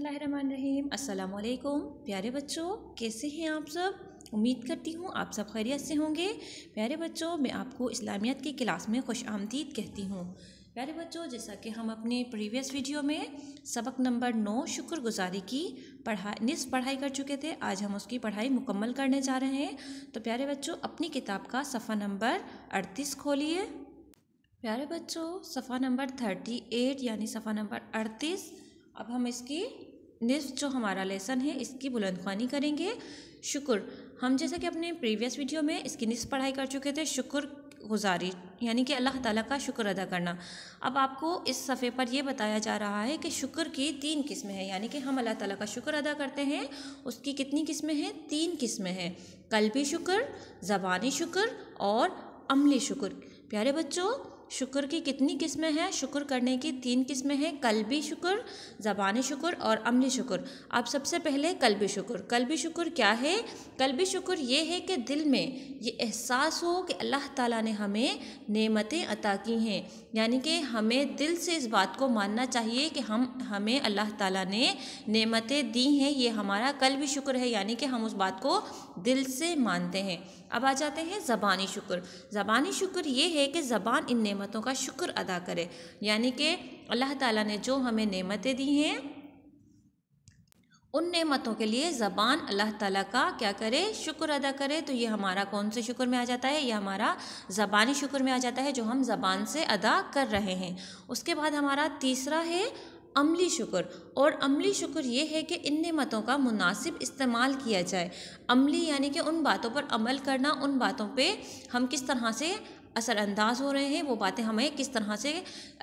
अस्सलाम वालेकुम प्यारे बच्चों कैसे हैं आप सब उम्मीद करती हूँ आप सब खैरियत से होंगे प्यारे बच्चों मैं आपको इस्लामियत की क्लास में खुश आमदीद कहती हूँ प्यारे बच्चों जैसा कि हम अपने प्रीवियस वीडियो में सबक नंबर नौ शुक्रगुजारी की पढ़ाई निसफ पढ़ाई कर चुके थे आज हम उसकी पढ़ाई मुकम्मल करने जा रहे हैं तो प्यारे बच्चों अपनी किताब का सफ़ा नंबर अड़तीस खोलिए प्यारे बच्चों सफ़ा नंबर थर्टी एट यानी सफ़ा नंबर अड़तीस अब हम इसकी निस्फ जो हमारा लेसन है इसकी बुलंद करेंगे शुक्र हम जैसे कि अपने प्रीवियस वीडियो में इसकी निस्फ पढ़ाई कर चुके थे शुक्र गुजारी यानी कि अल्लाह ताला का शुक्र अदा करना अब आपको इस सफ़े पर यह बताया जा रहा है कि शुक्र की तीन किस्में हैं यानी कि हम अल्लाह ताला का शुक्र अदा करते हैं उसकी कितनी किस्में हैं तीन किस्में हैं कल्बी शुक्र ज़बानी शुक्र और अमली शुक्र प्यारे बच्चों शुक्र की कितनी किस्में हैं शुक्र करने की तीन किस्में हैं कल्बी शुक्र ज़बानी शुक्र और अमली शुक्र अब सबसे पहले कल्बी शुक्र कल्बी शुक्र क्या है कल्बी शुक्र ये है कि दिल में ये एहसास हो कि अल्लाह ताला ने हमें नेमतें अता की हैं यानी कि हमें दिल से इस बात को मानना चाहिए कि हम हमें अल्लाह ताला ने नेमतें दी हैं ये हमारा कल भी शुक्र है यानी कि हम उस बात को दिल से मानते हैं अब आ जाते हैं ज़बानी शुक्र ज़बानी शुक्र ये है कि ज़बान इन नेमतों का शुक्र अदा करे यानी कि अल्लाह ताला ने जो हमें नेमतें दी हैं उन नेमतों के लिए ज़बान अल्लाह ताला का क्या करे शुक्र अदा करे तो ये हमारा कौन से शुक्र में आ जाता है ये हमारा ज़बानी शुक्र में आ जाता है जो हम ज़बान से अदा कर रहे हैं उसके बाद हमारा तीसरा है अमली शुक्र और अमली शुक्र ये है कि इन नेमतों का मुनासिब इस्तेमाल किया जाए अमली यानी कि उन बातों पर अमल करना उन बातों पे हम किस तरह से असरअंदाज हो रहे हैं वो बातें हमें किस तरह से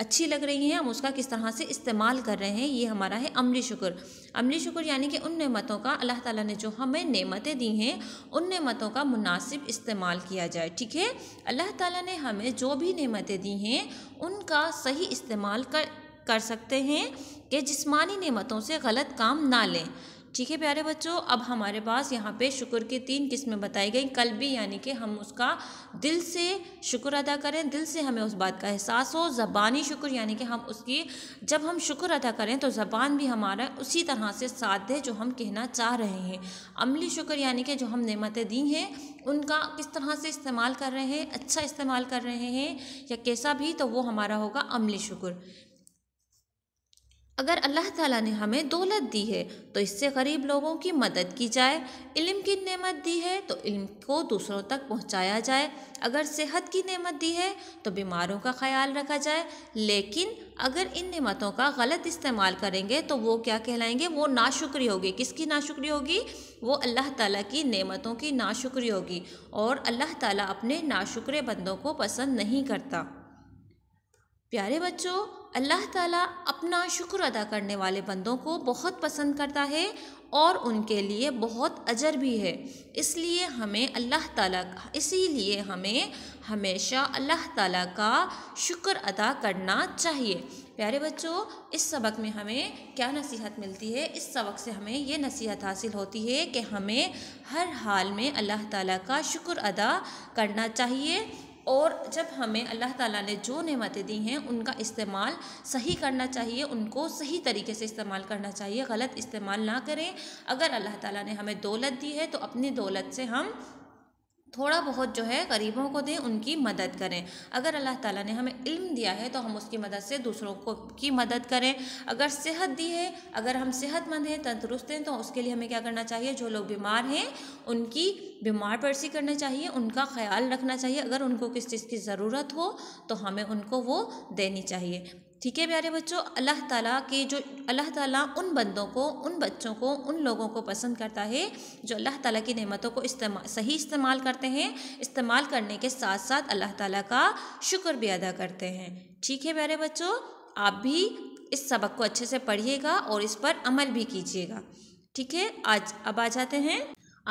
अच्छी लग रही हैं हम उसका किस तरह से इस्तेमाल कर रहे हैं ये हमारा है अमली शुक्र अमली शुक्र यानी कि उन नेमतों का अल्लाह ताला ने जो हमें नेमतें दी हैं उन नेमतों का मुनासिब इस्तेमाल किया जाए ठीक है अल्लाह ताला ने हमें जो भी नेमतें दी हैं उनका सही इस्तेमाल कर कर सकते हैं कि जिस्मानी नेमतों से गलत काम ना लें ठीक है प्यारे बच्चों अब हमारे पास यहाँ पे शुक्र की तीन किस्में बताई गई कल भी यानी कि हम उसका दिल से शुक्र अदा करें दिल से हमें उस बात का एहसास हो ज़बानी शुक्र यानी कि हम उसकी जब हम शुक्र अदा करें तो ज़बान भी हमारा उसी तरह से साथ दे जो हम कहना चाह रहे हैं अमली शुक्र यानी कि जो हम नमतें दी हैं उनका किस तरह से इस्तेमाल कर रहे हैं अच्छा इस्तेमाल कर रहे हैं या कैसा भी तो वो हमारा होगा अमली शुक्र अगर अल्लाह ताला ने हमें दौलत दी है तो इससे गरीब लोगों की मदद की जाए इल्म की नेमत दी है तो इल्म को दूसरों तक पहुंचाया जाए अगर सेहत की नेमत दी है तो बीमारों का ख्याल रखा जाए लेकिन अगर इन नेमतों का गलत इस्तेमाल करेंगे तो वो क्या कहलाएंगे वो नाशुक्री होगी किसकी नाशुक्री होगी वो अल्लाह ताला की नेमतों की नाशुक्री होगी और अल्लाह ताला अपने नाशुक्र बंदों को पसंद नहीं करता प्यारे बच्चों अल्लाह ताला अपना शुक्र अदा करने वाले बंदों को बहुत पसंद करता है और उनके लिए बहुत अजर भी है इसलिए हमें अल्लाह ताला इसीलिए हमें हमेशा अल्लाह ताला का शुक्र अदा करना चाहिए प्यारे बच्चों इस सबक में हमें क्या नसीहत मिलती है इस सबक से हमें ये नसीहत हासिल होती है कि हमें हर हाल में अल्लाह ताला का शुक्र अदा करना चाहिए और जब हमें अल्लाह ताला ने जो नेमतें दी हैं उनका इस्तेमाल सही करना चाहिए उनको सही तरीके से इस्तेमाल करना चाहिए गलत इस्तेमाल ना करें अगर अल्लाह ताला ने हमें दौलत दी है तो अपनी दौलत से हम थोड़ा बहुत जो है गरीबों को दें उनकी मदद करें अगर अल्लाह ताला ने हमें इल्म दिया है तो हम उसकी मदद से दूसरों को की मदद करें अगर सेहत दी है अगर हम सेहतमंद हैं तंदुरुस्त हैं तो उसके लिए हमें क्या करना चाहिए जो लोग बीमार हैं उनकी बीमार पर्सी करना चाहिए उनका ख्याल रखना चाहिए अगर उनको किस चीज़ की ज़रूरत हो तो हमें उनको वो देनी चाहिए ठीक है प्यारे बच्चों अल्लाह ताला के जो अल्लाह ताला उन बंदों को उन बच्चों को उन लोगों को पसंद करता है जो अल्लाह ताला की नेमतों को इस्तेमाल सही इस्तेमाल करते हैं इस्तेमाल करने के साथ साथ अल्लाह ताला का शुक्र भी अदा करते हैं ठीक है प्यारे बच्चों आप भी इस सबक को अच्छे से पढ़िएगा और इस पर अमल भी कीजिएगा ठीक है आज अब आ जाते हैं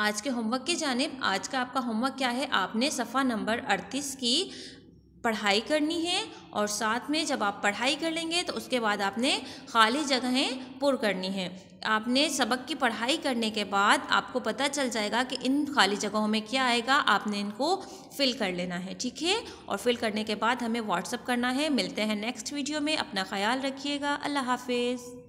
आज के होमवर्क की जानब आज का आपका होमवर्क क्या है आपने सफ़ा नंबर अड़तीस की पढ़ाई करनी है और साथ में जब आप पढ़ाई कर लेंगे तो उसके बाद आपने खाली जगहें पुर करनी है आपने सबक की पढ़ाई करने के बाद आपको पता चल जाएगा कि इन खाली जगहों में क्या आएगा आपने इनको फिल कर लेना है ठीक है और फिल करने के बाद हमें व्हाट्सअप करना है मिलते हैं नेक्स्ट वीडियो में अपना ख्याल रखिएगा अल्लाह हाफिज़